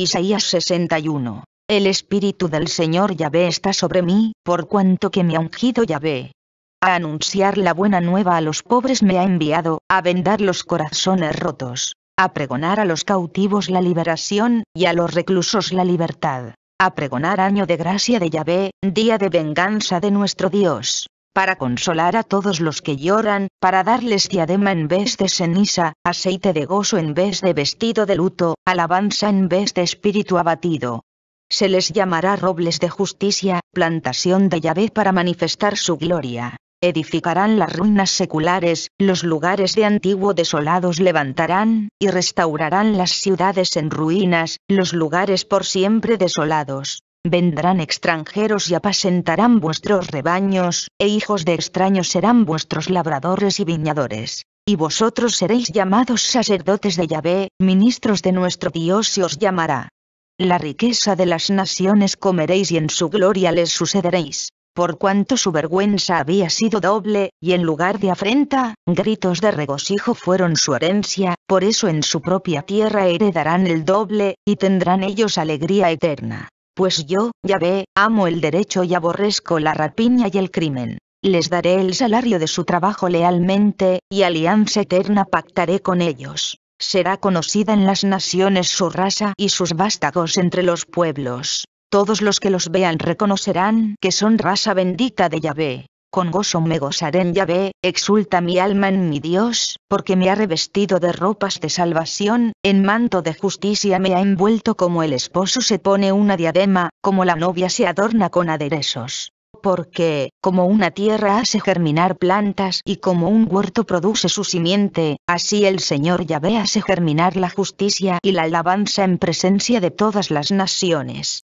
Isaías 61. El Espíritu del Señor Yahvé está sobre mí, por cuanto que me ha ungido Yahvé. A anunciar la buena nueva a los pobres me ha enviado, a vendar los corazones rotos, a pregonar a los cautivos la liberación, y a los reclusos la libertad, a pregonar año de gracia de Yahvé, día de venganza de nuestro Dios, para consolar a todos los que lloran, para darles diadema en vez de ceniza, aceite de gozo en vez de vestido de luto, alabanza en vez de espíritu abatido. Se les llamará robles de justicia, plantación de Yahvé para manifestar su gloria. Edificarán las ruinas seculares, los lugares de antiguo desolados levantarán, y restaurarán las ciudades en ruinas, los lugares por siempre desolados vendrán extranjeros y apacentarán vuestros rebaños, e hijos de extraños serán vuestros labradores y viñadores. Y vosotros seréis llamados sacerdotes de Yahvé, ministros de nuestro Dios y os llamará. La riqueza de las naciones comeréis y en su gloria les sucederéis. Por cuanto su vergüenza había sido doble, y en lugar de afrenta, gritos de regocijo fueron su herencia, por eso en su propia tierra heredarán el doble, y tendrán ellos alegría eterna. Pues yo, Yahvé, amo el derecho y aborrezco la rapiña y el crimen. Les daré el salario de su trabajo lealmente, y alianza eterna pactaré con ellos. Será conocida en las naciones su raza y sus vástagos entre los pueblos. Todos los que los vean reconocerán que son raza bendita de Yahvé con gozo me gozaré en Yahvé, exulta mi alma en mi Dios, porque me ha revestido de ropas de salvación, en manto de justicia me ha envuelto como el esposo se pone una diadema, como la novia se adorna con aderezos. Porque, como una tierra hace germinar plantas y como un huerto produce su simiente, así el Señor Yahvé hace germinar la justicia y la alabanza en presencia de todas las naciones.